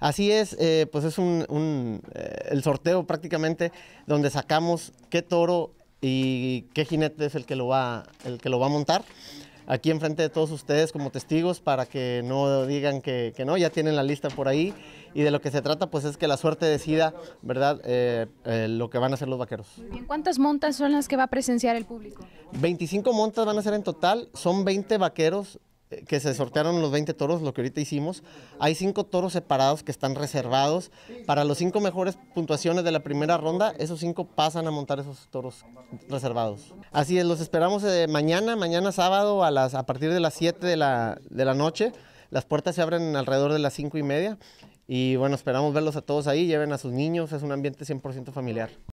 Así es, eh, pues es eh, el sorteo prácticamente donde sacamos qué toro y qué jinete es el que lo va, el que lo va a montar. Aquí enfrente de todos ustedes como testigos para que no digan que, no, ya tienen la lista por ahí. Y de lo que se trata pues es que la suerte decida, ¿verdad?, eh, lo que van a hacer los vaqueros. ¿Cuántas montas son las que va a presenciar el público? 25 montas van a ser en total, son 20 vaqueros eh, que se sortearon los 20 toros, lo que ahorita hicimos. Hay cinco toros separados que están reservados. Para los cinco mejores puntuaciones de la primera ronda, esos cinco pasan a montar esos toros reservados. Así es, los esperamos eh, mañana, mañana sábado a, las, a partir de las 7 de la, de la noche. Las puertas se abren alrededor de las 5 y media. Y bueno, esperamos verlos a todos ahí. Lleven a sus niños, es un ambiente 100% familiar.